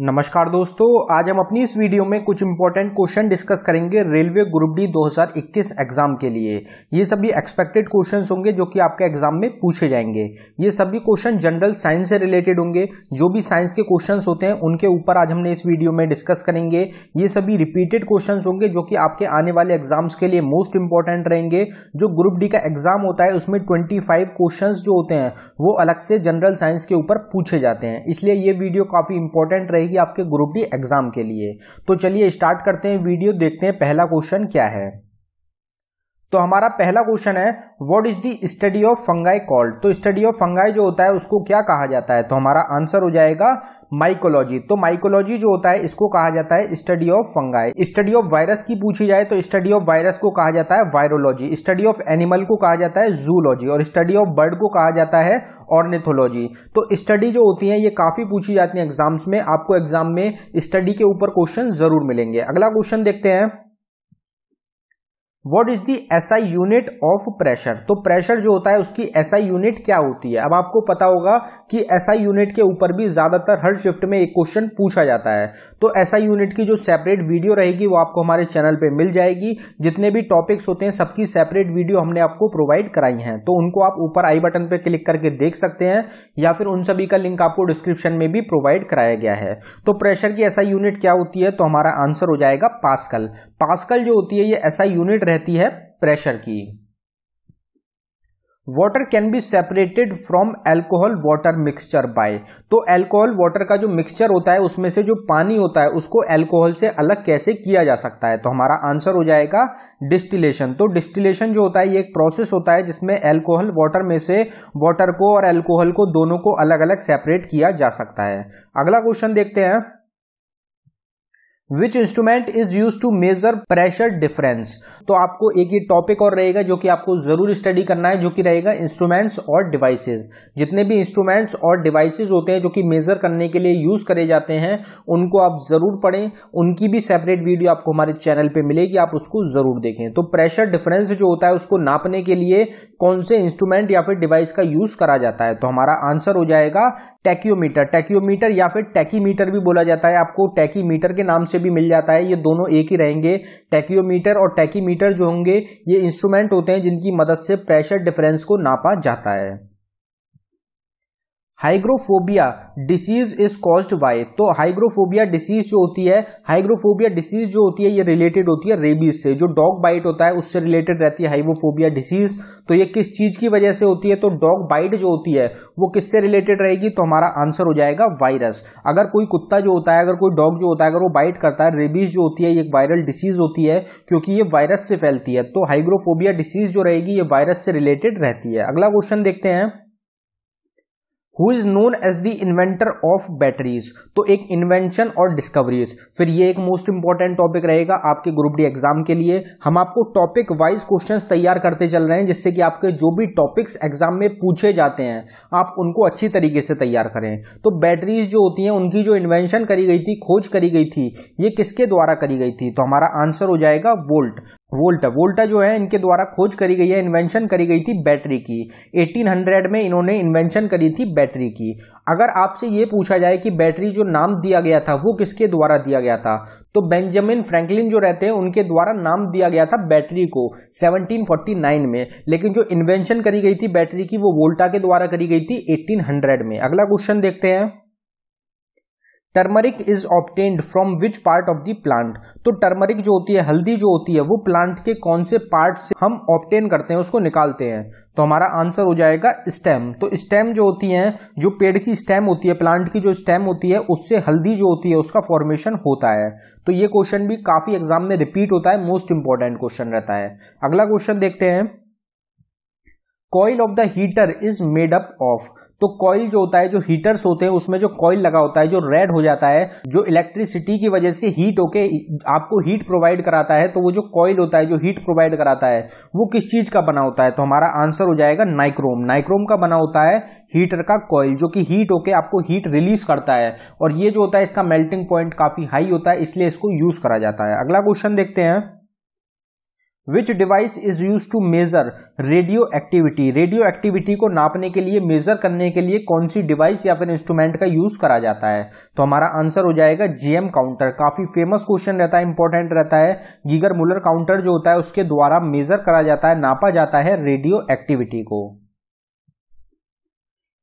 नमस्कार दोस्तों आज हम अपनी इस वीडियो में कुछ इंपॉर्टेंट क्वेश्चन डिस्कस करेंगे रेलवे ग्रुप डी 2021 एग्जाम के लिए ये सभी एक्सपेक्टेड क्वेश्चंस होंगे जो कि आपके एग्जाम में पूछे जाएंगे ये सभी क्वेश्चन जनरल साइंस से रिलेटेड होंगे जो भी साइंस के क्वेश्चन होते हैं उनके ऊपर आज हमने इस वीडियो में डिस्कस करेंगे ये सभी रिपीटेड क्वेश्चन होंगे जो कि आपके आने वाले एग्जाम्स के लिए मोस्ट इंपॉर्टेंट रहेंगे जो ग्रुप डी का एग्जाम होता है उसमें ट्वेंटी क्वेश्चन जो होते हैं वो अलग से जनरल साइंस के ऊपर पूछे जाते हैं इसलिए ये वीडियो काफ़ी इंपॉर्टेंट रहेगी रहेगी आपके ग्रुप डी एग्जाम के लिए तो चलिए स्टार्ट करते हैं वीडियो देखते हैं पहला क्वेश्चन क्या है तो हमारा पहला क्वेश्चन है what is the study of fungi called तो स्टडी ऑफ फंगाई जो होता है उसको क्या कहा जाता है तो हमारा आंसर हो जाएगा माइकोलॉजी तो माइकोलॉजी जो होता है इसको कहा जाता है study of fungi study of virus की पूछी जाए तो स्टडी ऑफ वायरस को कहा जाता है वायरोलॉजी स्टडी ऑफ एनिमल को कहा जाता है जूलॉजी और स्टडी ऑफ बर्ड को कहा जाता है ऑर्निथोलॉजी तो स्टडी जो होती है ये काफी पूछी जाती है एग्जाम्स में आपको एग्जाम में स्टडी के ऊपर क्वेश्चन जरूर मिलेंगे अगला क्वेश्चन देखते हैं what is the S I unit of pressure तो प्रेशर जो होता है उसकी एस आई यूनिट क्या होती है अब आपको पता होगा कि एस आई यूनिट के ऊपर भी ज्यादातर हर शिफ्ट में एक क्वेश्चन पूछा जाता है तो एस आई यूनिट की जो सेपरेट वीडियो रहेगी वो आपको हमारे चैनल पे मिल जाएगी जितने भी टॉपिक्स होते हैं सबकी सेपरेट वीडियो हमने आपको प्रोवाइड कराई है तो उनको आप ऊपर आई बटन पर क्लिक करके देख सकते हैं या फिर उन सभी का लिंक आपको डिस्क्रिप्शन में भी प्रोवाइड कराया गया है तो प्रेशर की एस आई यूनिट क्या होती है तो हमारा आंसर हो जाएगा पासकल पासकल जो होती है ये एस आई यूनिट रहती है प्रेशर की water can be separated from alcohol water mixture by तो एल्कोहल वाटर का जो मिक्सचर होता है उसमें से जो पानी होता है उसको एल्कोहल से अलग कैसे किया जा सकता है तो हमारा आंसर हो जाएगा डिस्टिलेशन तो डिस्टिलेशन जो होता है ये एक प्रोसेस होता है जिसमें एल्कोहल वाटर में से वाटर को और एल्कोहल को दोनों को अलग अलग सेपरेट किया जा सकता है अगला क्वेश्चन देखते हैं which instrument is use to measure pressure difference तो आपको एक ये टॉपिक और रहेगा जो कि आपको जरूर स्टडी करना है जो कि रहेगा इंस्ट्रूमेंट्स और डिवाइसेज जितने भी इंस्ट्रूमेंट्स और डिवाइसेज होते हैं जो कि मेजर करने के लिए यूज करे जाते हैं उनको आप जरूर पढ़ें उनकी भी सेपरेट वीडियो आपको हमारे चैनल पर मिलेगी आप उसको जरूर देखें तो प्रेशर डिफरेंस जो होता है उसको नापने के लिए कौन से इंस्ट्रूमेंट या फिर डिवाइस का यूज करा जाता है तो हमारा आंसर हो जाएगा टैक्योमीटर टैक्योमीटर या फिर टैकीमीटर भी बोला जाता है आपको टैकीमीटर के नाम से भी मिल जाता है ये दोनों एक ही रहेंगे टैकियोमीटर और टैकीमीटर जो होंगे ये इंस्ट्रूमेंट होते हैं जिनकी मदद से प्रेशर डिफरेंस को नापा जाता है hygrophobia disease is caused by तो हाइग्रोफोबिया डिसीज जो होती है हाइग्रोफोबिया डिसीज जो होती है ये रिलेटेड होती है रेबीज से जो डॉग बाइट होता है उससे रिलेटेड रहती है हाइग्रोफोबिया डिसीज तो ये किस चीज की वजह से होती है तो डॉग बाइट जो होती है वो किससे रिलेटेड रहेगी तो हमारा आंसर हो जाएगा वायरस अगर कोई कुत्ता जो होता है अगर कोई डॉग जो होता है अगर वो बाइट करता है रेबीज जो होती है ये एक वायरल डिसीज होती है क्योंकि ये वायरस से फैलती है तो हाइग्रोफोबिया डिसीज जो रहेगी ये वायरस से रिलेटेड रहती है अगला क्वेश्चन देखते हैं who is known as the inventor of batteries तो एक इन्वेंशन और डिस्कवरीज फिर ये एक मोस्ट इंपॉर्टेंट टॉपिक रहेगा आपके ग्रुप डी एग्जाम के लिए हम आपको टॉपिक वाइज क्वेश्चन तैयार करते चल रहे हैं जिससे कि आपके जो भी टॉपिक्स एग्जाम में पूछे जाते हैं आप उनको अच्छी तरीके से तैयार करें तो बैटरीज जो होती हैं उनकी जो इन्वेंशन करी गई थी खोज करी गई थी ये किसके द्वारा करी गई थी तो हमारा आंसर हो जाएगा वोल्ट वोल्टा वोल्टा जो है इनके द्वारा खोज करी गई है इन्वेंशन करी गई थी बैटरी की 1800 में इन्होंने इन्वेंशन करी थी बैटरी की अगर आपसे ये पूछा जाए कि बैटरी जो नाम दिया गया था वो किसके द्वारा दिया गया था तो बेंजामिन फ्रैंकलिन जो रहते हैं उनके द्वारा नाम दिया गया था बैटरी को 1749 में लेकिन जो इन्वेंशन करी गई थी बैटरी की वो वोल्टा के द्वारा करी गई थी 1800 में अगला क्वेश्चन देखते हैं turmeric is obtained from which part of the plant तो टर्मरिक जो होती है हल्दी जो होती है वो प्लांट के कौन से पार्ट से हम ऑप्टेन करते हैं उसको निकालते हैं तो हमारा आंसर हो जाएगा स्टेम तो स्टेम जो होती है जो पेड़ की स्टेम होती है प्लांट की जो स्टेम होती है उससे हल्दी जो होती है उसका फॉर्मेशन होता है तो ये क्वेश्चन भी काफी एग्जाम में रिपीट होता है मोस्ट इंपॉर्टेंट क्वेश्चन रहता है अगला क्वेश्चन देखते हैं coil of the heater is made up of तो कॉइल जो होता है जो हीटर्स होते हैं उसमें जो कॉइल लगा होता है जो रेड हो जाता है जो इलेक्ट्रिसिटी की वजह से हीट होके आपको हीट प्रोवाइड कराता है तो वो जो कॉइल होता है जो हीट प्रोवाइड कराता है वो किस चीज का बना होता है तो हमारा आंसर हो जाएगा नाइक्रोम नाइक्रोम का बना होता है हीटर का कॉइल जो कि हीट होके आपको हीट रिलीज करता है और ये जो होता है इसका मेल्टिंग पॉइंट काफी हाई होता है इसलिए इसको यूज करा जाता है अगला क्वेश्चन देखते हैं which device is use to measure radio activity radio activity को नापने के लिए मेजर करने के लिए कौन सी डिवाइस या फिर इंस्ट्रूमेंट का यूज करा जाता है तो हमारा आंसर हो जाएगा जीएम काउंटर काफी फेमस क्वेश्चन रहता है इंपॉर्टेंट रहता है गीगर मुलर काउंटर जो होता है उसके द्वारा मेजर करा जाता है नापा जाता है रेडियो एक्टिविटी को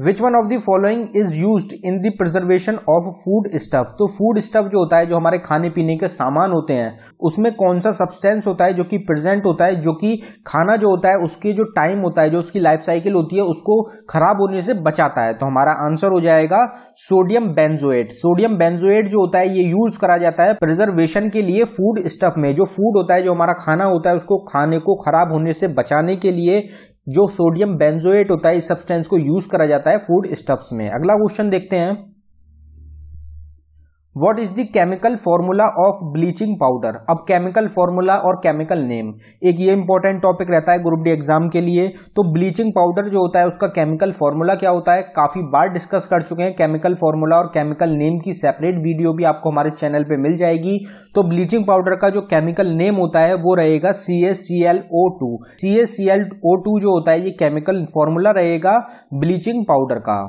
which one of the following is use in the preservation of food stuff तो फूड स्टफ जो होता है जो हमारे खाने पीने के सामान होते हैं उसमें कौन सा सब्सटेंस होता है जो कि प्रेजेंट होता है जो कि खाना जो होता है उसके जो टाइम होता है जो उसकी लाइफ साइकिल होती है उसको खराब होने से बचाता है तो हमारा आंसर हो जाएगा सोडियम बेंजोएट सोडियम बेंजोएट जो होता है ये यूज करा जाता है प्रिजर्वेशन के लिए फूड स्टफ में जो फूड होता है जो हमारा खाना होता है उसको खाने को खराब होने से बचाने के लिए जो सोडियम बेंजोएट होता है इस सब्सटेंस को यूज करा जाता है फूड स्टफ्स में अगला क्वेश्चन देखते हैं what is the chemical formula of bleaching powder अब केमिकल फॉर्मूला और केमिकल नेम एक ये इंपॉर्टेंट टॉपिक रहता है ग्रुप डी एग्जाम के लिए तो ब्लीचिंग पाउडर जो होता है उसका केमिकल फॉर्मूला क्या होता है काफी बार डिस्कस कर चुके हैं केमिकल फॉर्मूला और केमिकल नेम की सेपरेट वीडियो भी आपको हमारे चैनल पर मिल जाएगी तो ब्लीचिंग पाउडर का जो केमिकल नेम होता है वो रहेगा C S C L O two C S C L O two जो होता है ये केमिकल फॉर्मूला रहेगा ब्लीचिंग पाउडर का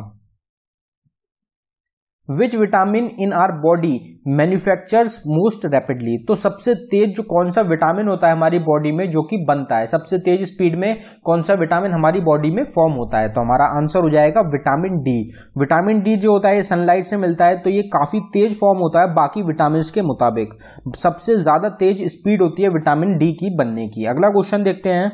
which vitamin in our body manufactures most rapidly तो सबसे तेज जो कौन सा विटामिन होता है हमारी बॉडी में जो कि बनता है सबसे तेज स्पीड में कौन सा विटामिन हमारी बॉडी में फॉर्म होता है तो हमारा आंसर हो जाएगा विटामिन डी विटामिन डी जो होता है सनलाइट से मिलता है तो ये काफ़ी तेज फॉर्म होता है बाकी विटामिन के मुताबिक सबसे ज़्यादा तेज स्पीड होती है विटामिन डी की बनने की अगला क्वेश्चन देखते हैं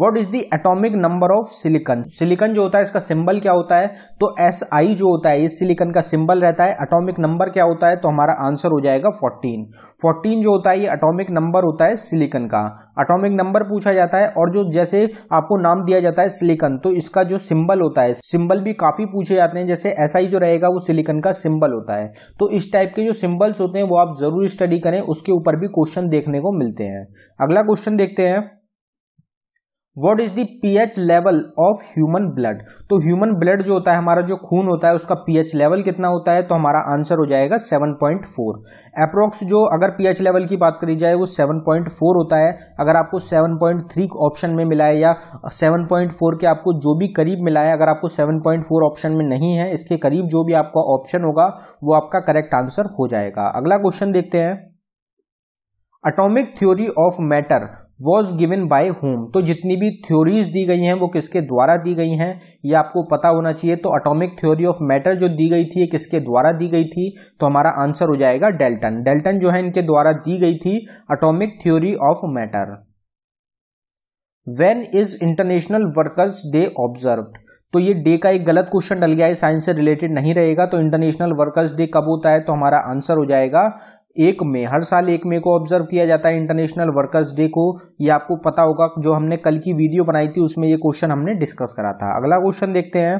what is the atomic number of silicon silicon जो होता है इसका सिंबल क्या होता है तो एस आई जो होता है ये सिलिकन का सिंबल रहता है अटोमिक नंबर क्या होता है तो हमारा आंसर हो जाएगा 14 14 जो होता है ये अटोमिक नंबर होता है सिलिकन का अटोमिक नंबर पूछा जाता है और जो जैसे आपको नाम दिया जाता है सिलिकन तो इसका जो सिंबल होता है सिंबल भी काफी पूछे जाते हैं जैसे एस आई जो रहेगा वो सिलिकन का सिंबल होता है तो इस टाइप के जो सिंबल्स होते हैं वो आप जरूर स्टडी करें उसके ऊपर भी क्वेश्चन देखने को मिलते हैं अगला क्वेश्चन देखते हैं what is the P H level of human blood तो ह्यूमन ब्लड जो होता है हमारा जो खून होता है उसका पी एच लेवल कितना होता है तो हमारा आंसर हो जाएगा सेवन पॉइंट फोर अप्रोक्स जो अगर पी एच लेवल की बात करी जाए वो सेवन पॉइंट फोर होता है अगर आपको सेवन पॉइंट थ्री ऑप्शन में मिला है या सेवन पॉइंट फोर के आपको जो भी करीब मिला है अगर आपको सेवन पॉइंट फोर ऑप्शन में नहीं है इसके करीब जो भी आपका ऑप्शन होगा वो आपका करेक्ट आंसर हो जाएगा अगला क्वेश्चन देखते हैं atomic theory of matter was given by whom तो जितनी भी थ्योरीज दी गई हैं वो किसके द्वारा दी गई हैं ये आपको पता होना चाहिए तो अटोमिक थ्योरी ऑफ मैटर जो दी गई थी ये किसके द्वारा दी गई थी तो हमारा आंसर हो जाएगा डेल्टन डेल्टन जो है इनके द्वारा दी गई थी atomic theory of matter when is international workers day observe तो ये डे का एक गलत क्वेश्चन डल गया है साइंस से रिलेटेड नहीं रहेगा तो इंटरनेशनल वर्कर्स डे कब होता है तो हमारा आंसर हो जाएगा एक में हर साल एक मई को ऑब्जर्व किया जाता है इंटरनेशनल वर्कर्स डे को ये आपको पता होगा जो हमने कल की वीडियो बनाई थी उसमें ये क्वेश्चन हमने डिस्कस करा था अगला क्वेश्चन देखते हैं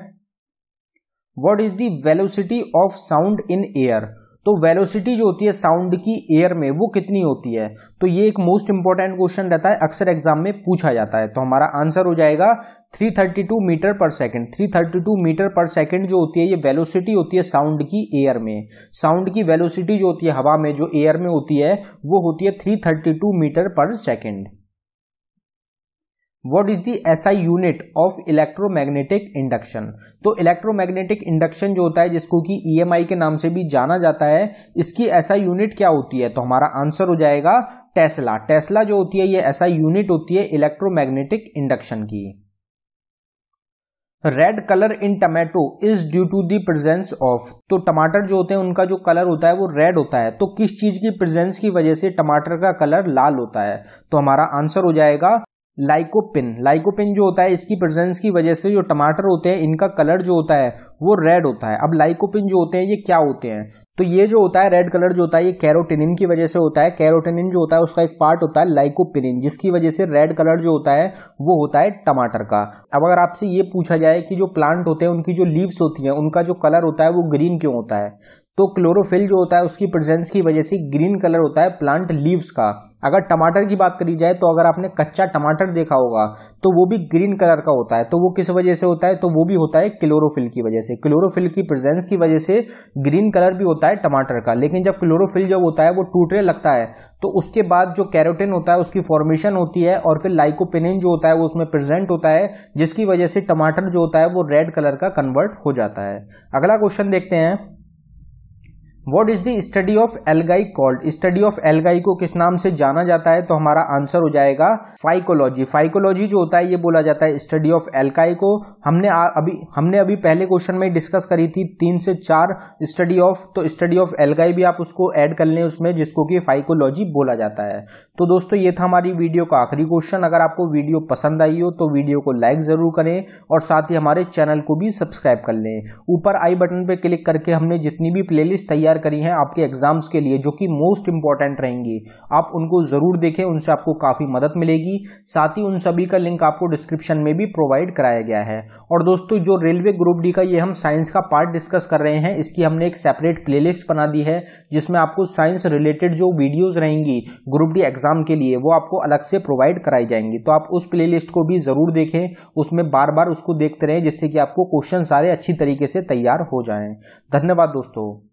what is the velocity of sound in air तो वेलोसिटी जो होती है साउंड की एयर में वो कितनी होती है तो ये एक मोस्ट इंपॉर्टेंट क्वेश्चन रहता है अक्सर एग्जाम में पूछा जाता है तो हमारा आंसर हो जाएगा 332 metre per second 332 metre per second जो होती है ये वेलोसिटी होती है साउंड की एयर में साउंड की वेलोसिटी जो होती है हवा में जो एयर में होती है वो होती है 332 metre per second what is the S I unit of electromagnetic induction तो इलेक्ट्रोमैग्नेटिक इंडक्शन जो होता है जिसको कि ई e के नाम से भी जाना जाता है इसकी एस आई यूनिट क्या होती है तो हमारा आंसर हो जाएगा टेस्ला टेस्ला जो होती है ये एस आई यूनिट होती है इलेक्ट्रोमैग्नेटिक इंडक्शन की red colour in tomato is due to the presence of तो टमाटर जो होते हैं उनका जो कलर होता है वो रेड होता है तो किस चीज की प्रेजेंस की वजह से टमाटर का कलर लाल होता है तो हमारा आंसर हो जाएगा लाइकोपिन लाइकोपिन जो होता है इसकी प्रेजेंस की वजह से जो टमाटर होते हैं इनका कलर जो होता है वो रेड होता है अब लाइकोपिन जो होते हैं ये क्या होते हैं तो ये जो होता है रेड कलर जो होता है ये कैरोटिनिन की वजह से होता है कैरोटिनिन जो होता है उसका एक पार्ट होता है लाइकोपिनिन जिसकी वजह से रेड कलर जो होता है वो होता है टमाटर का अब अगर आपसे ये पूछा जाए कि जो प्लांट होते हैं उनकी जो लीव्स होती हैं उनका जो कलर होता है वो ग्रीन क्यों होता है तो क्लोरोफिल जो होता है उसकी प्रेजेंस की वजह से ग्रीन कलर होता है प्लांट लीव्स का अगर टमाटर की बात करी जाए तो अगर आपने कच्चा टमाटर देखा होगा तो वो भी ग्रीन कलर का होता है तो वो किस वजह से होता है तो वो भी होता है क्लोरोफिल की वजह से क्लोरोफिल की प्रेजेंस की वजह से ग्रीन कलर भी होता है टमाटर का लेकिन जब क्लोरोफिल जब होता है वो टूटने लगता है तो उसके बाद जो कैरोटिन होता है उसकी फॉर्मेशन होती है और फिर लाइकोपेनिन जो होता है वो उसमें प्रेजेंट होता है जिसकी वजह से टमाटर जो होता है वो रेड कलर का कन्वर्ट हो जाता है अगला क्वेश्चन देखते हैं what is the study of algae called study of algae को किस नाम से जाना जाता है तो हमारा आंसर हो जाएगा फाइकोलॉजी फाइकोलॉजी जो होता है ये बोला जाता है स्टडी ऑफ एलकाई को हमने आ, अभी हमने अभी पहले क्वेश्चन में डिस्कस करी थी तीन से चार स्टडी ऑफ तो स्टडी ऑफ एलगाई भी आप उसको ऐड कर लें उसमें जिसको कि फाइकोलॉजी बोला जाता है तो दोस्तों ये था हमारी वीडियो का आखिरी क्वेश्चन अगर आपको वीडियो पसंद आई हो तो वीडियो को लाइक जरूर करें और साथ ही हमारे चैनल को भी सब्सक्राइब कर लें ऊपर आई बटन पर क्लिक करके हमने जितनी भी लिस्ट तैयार तैयार करी हैं आपके एग्जाम्स के लिए जो कि मोस्ट इंपॉर्टेंट रहेंगी आप उनको ज़रूर देखें उनसे आपको काफ़ी मदद मिलेगी साथ ही उन सभी का लिंक आपको डिस्क्रिप्शन में भी प्रोवाइड कराया गया है और दोस्तों जो रेलवे ग्रुप डी का ये हम साइंस का पार्ट डिस्कस कर रहे हैं इसकी हमने एक सेपरेट प्ले बना दी है जिसमें आपको साइंस रिलेटेड जो वीडियोज़ रहेंगी ग्रुप डी एग्ज़ाम के लिए वो आपको अलग से प्रोवाइड कराई जाएंगी तो आप उस प्ले को भी ज़रूर देखें उसमें बार बार उसको देखते रहें जिससे कि आपको क्वेश्चन सारे अच्छी तरीके से तैयार हो जाएं धन्यवाद दोस्तों